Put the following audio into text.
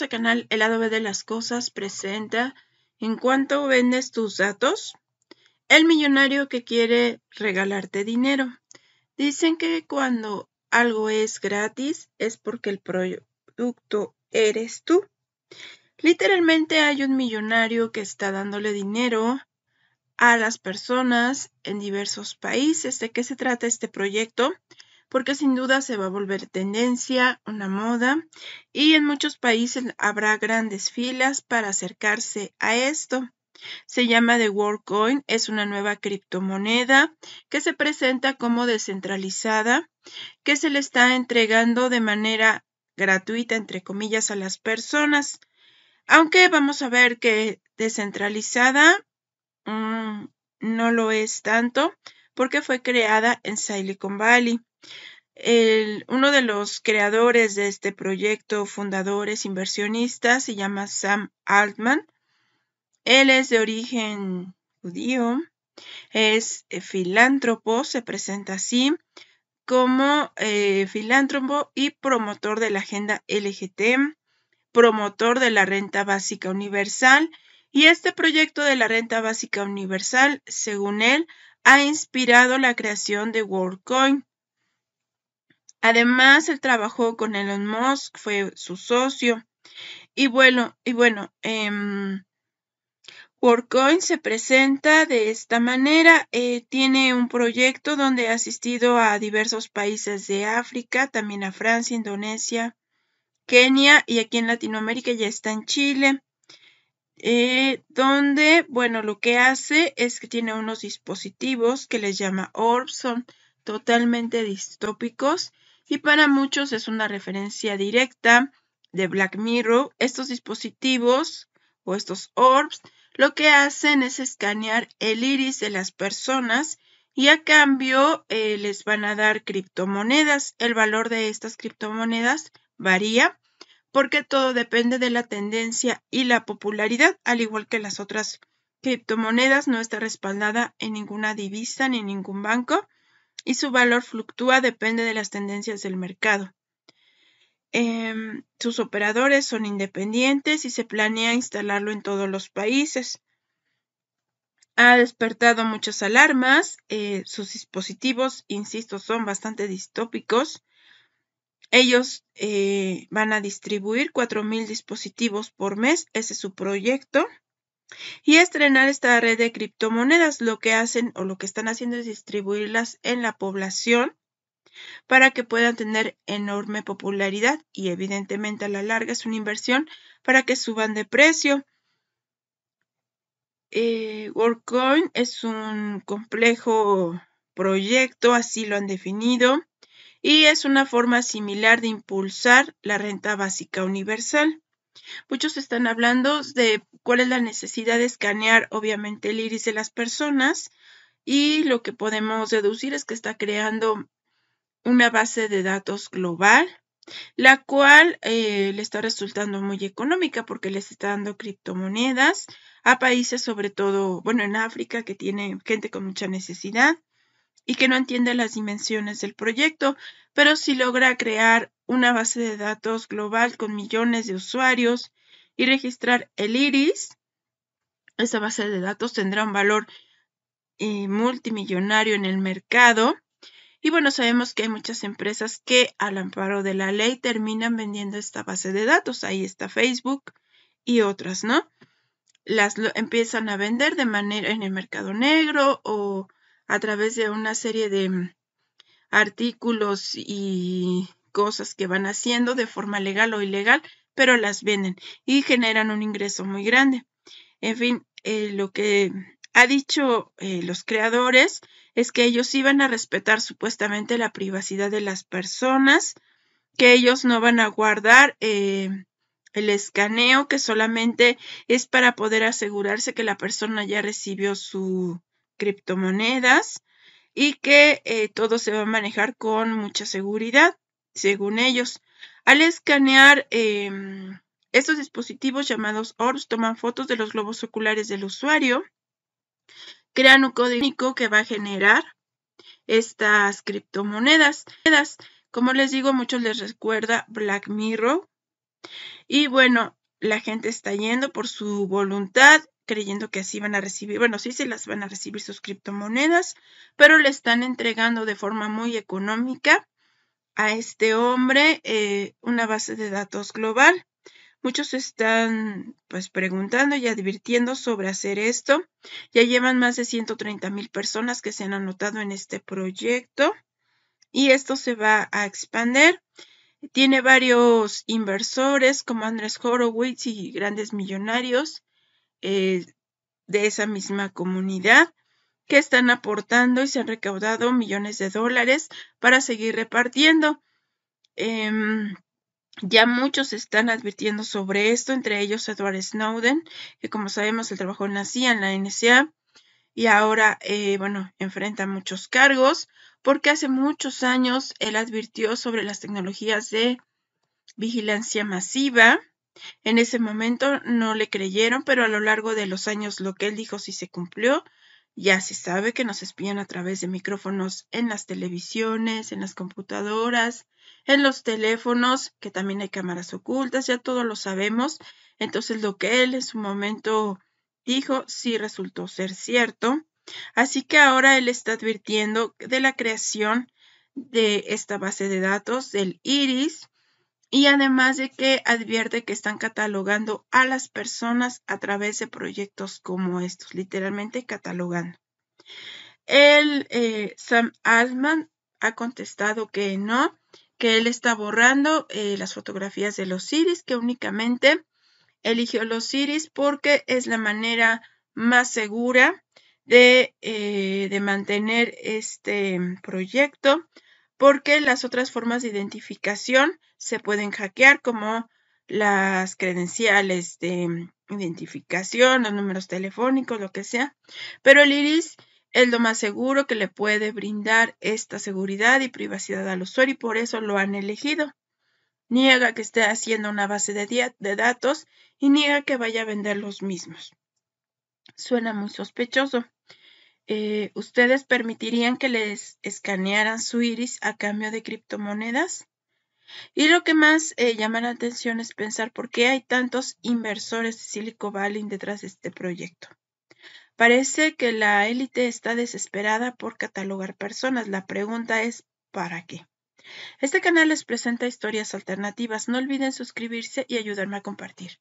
El canal El adobe de las cosas presenta ¿En cuánto vendes tus datos? El millonario que quiere regalarte dinero. Dicen que cuando algo es gratis es porque el producto eres tú. Literalmente hay un millonario que está dándole dinero a las personas en diversos países. ¿De qué se trata este proyecto? porque sin duda se va a volver tendencia, una moda, y en muchos países habrá grandes filas para acercarse a esto. Se llama The WorldCoin, es una nueva criptomoneda que se presenta como descentralizada, que se le está entregando de manera gratuita, entre comillas, a las personas. Aunque vamos a ver que descentralizada mm, no lo es tanto porque fue creada en Silicon Valley uno de los creadores de este proyecto, fundadores, inversionistas, se llama Sam Altman. Él es de origen judío, es eh, filántropo, se presenta así como eh, filántropo y promotor de la agenda LGT, promotor de la renta básica universal. Y este proyecto de la renta básica universal, según él, ha inspirado la creación de WorldCoin, Además, él trabajó con Elon Musk, fue su socio. Y bueno, y bueno, em, WorkCoin se presenta de esta manera. Eh, tiene un proyecto donde ha asistido a diversos países de África, también a Francia, Indonesia, Kenia y aquí en Latinoamérica ya está en Chile. Eh, donde, bueno, lo que hace es que tiene unos dispositivos que les llama Orbson, totalmente distópicos y para muchos es una referencia directa de Black Mirror. Estos dispositivos o estos orbs lo que hacen es escanear el iris de las personas y a cambio eh, les van a dar criptomonedas. El valor de estas criptomonedas varía porque todo depende de la tendencia y la popularidad, al igual que las otras criptomonedas, no está respaldada en ninguna divisa ni en ningún banco y su valor fluctúa depende de las tendencias del mercado. Em, sus operadores son independientes y se planea instalarlo en todos los países. Ha despertado muchas alarmas, eh, sus dispositivos, insisto, son bastante distópicos. Ellos eh, van a distribuir 4.000 dispositivos por mes, ese es su proyecto y estrenar esta red de criptomonedas. Lo que hacen o lo que están haciendo es distribuirlas en la población para que puedan tener enorme popularidad y evidentemente a la larga es una inversión para que suban de precio. Eh, WorldCoin es un complejo proyecto, así lo han definido, y es una forma similar de impulsar la renta básica universal. Muchos están hablando de cuál es la necesidad de escanear, obviamente, el iris de las personas y lo que podemos deducir es que está creando una base de datos global, la cual eh, le está resultando muy económica porque les está dando criptomonedas a países, sobre todo, bueno, en África, que tiene gente con mucha necesidad y que no entiende las dimensiones del proyecto, pero si logra crear una base de datos global con millones de usuarios y registrar el iris. Esa base de datos tendrá un valor eh, multimillonario en el mercado. Y bueno, sabemos que hay muchas empresas que al amparo de la ley terminan vendiendo esta base de datos. Ahí está Facebook y otras, ¿no? Las empiezan a vender de manera en el mercado negro o a través de una serie de mm, artículos y cosas que van haciendo de forma legal o ilegal, pero las venden y generan un ingreso muy grande. En fin, eh, lo que ha dicho eh, los creadores es que ellos iban a respetar supuestamente la privacidad de las personas, que ellos no van a guardar eh, el escaneo, que solamente es para poder asegurarse que la persona ya recibió su, criptomonedas y que eh, todo se va a manejar con mucha seguridad, según ellos. Al escanear em, estos dispositivos llamados ORS, toman fotos de los globos oculares del usuario, crean un código único que va a generar estas criptomonedas. Como les digo, a muchos les recuerda Black Mirror. Y bueno, la gente está yendo por su voluntad creyendo que así van a recibir, bueno, sí se las van a recibir sus criptomonedas, pero le están entregando de forma muy económica a este hombre eh, una base de datos global. Muchos están pues preguntando y advirtiendo sobre hacer esto. Ya llevan más de 130 mil personas que se han anotado en este proyecto y esto se va a expandir. Tiene varios inversores como Andrés Horowitz y grandes millonarios eh, de esa misma comunidad que están aportando y se han recaudado millones de dólares para seguir repartiendo. Em, ya muchos están advirtiendo sobre esto, entre ellos Edward Snowden, que como sabemos el trabajo nacía en la NSA, y ahora, eh, bueno, enfrenta muchos cargos porque hace muchos años él advirtió sobre las tecnologías de vigilancia masiva en ese momento no le creyeron, pero a lo largo de los años lo que él dijo sí se cumplió. Ya se sabe que nos espían a través de micrófonos en las televisiones, en las computadoras, en los teléfonos, que también hay cámaras ocultas, ya todos lo sabemos. Entonces lo que él en su momento dijo sí resultó ser cierto. Así que ahora él está advirtiendo de la creación de esta base de datos del iris y además de que advierte que están catalogando a las personas a través de proyectos como estos, literalmente catalogando. El eh, Sam Altman ha contestado que no, que él está borrando eh, las fotografías de los CIRIS, que únicamente eligió los CIRIS porque es la manera más segura de eh, mantener este proyecto porque las otras formas de identificación se pueden hackear como las credenciales de identificación, los números telefónicos, lo que sea. Pero el iris es lo más seguro que le puede brindar esta seguridad y privacidad al usuario y por eso lo han elegido. Niega que esté haciendo una base de, de datos y niega que vaya a vender los mismos. Suena muy sospechoso. Eh, ¿ustedes permitirían que les escanearan su iris a cambio de criptomonedas? Y lo que más eh, llama la atención es pensar por qué hay tantos inversores de Silicon Valley detrás de este proyecto. Parece que la élite está desesperada por catalogar personas. La pregunta es, ¿para qué? Este canal les presenta historias alternativas. No olviden suscribirse y ayudarme a compartir.